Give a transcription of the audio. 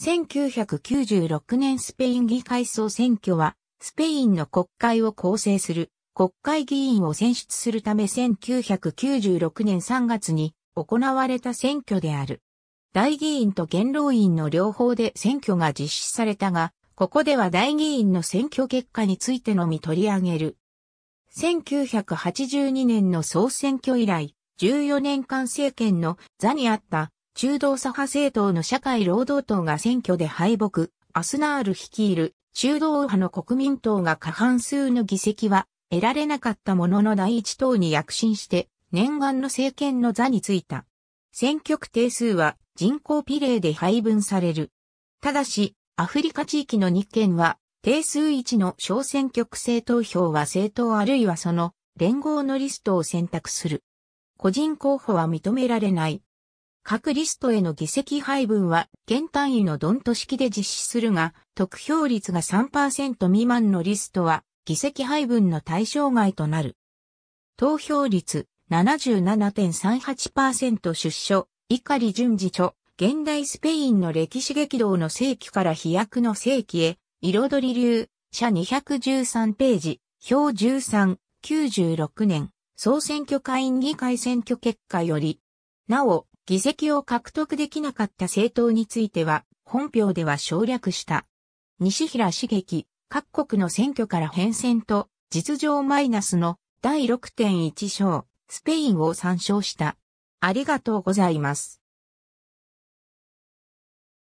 1996年スペイン議会総選挙は、スペインの国会を構成する国会議員を選出するため1996年3月に行われた選挙である。大議員と元老院の両方で選挙が実施されたが、ここでは大議員の選挙結果についてのみ取り上げる。1982年の総選挙以来、14年間政権の座にあった中道左派政党の社会労働党が選挙で敗北、アスナール率いる中道右派の国民党が過半数の議席は得られなかったものの第一党に躍進して念願の政権の座についた。選挙区定数は人口比例で配分される。ただし、アフリカ地域の2県は定数1の小選挙区制投票は政党あるいはその連合のリストを選択する。個人候補は認められない。各リストへの議席配分は、現単位のドント式で実施するが、得票率が3%未満のリストは、議席配分の対象外となる。投票率77.38%出所、碇淳順次著、現代スペインの歴史激動の世紀から飛躍の世紀へ、彩り流、社213ページ、表13、96年、総選挙会員議会選挙結果より、なお、議席を獲得できなかった政党については、本票では省略した。西平茂樹、各国の選挙から変遷と、実情マイナスの第6.1章、スペインを参照した。ありがとうございます。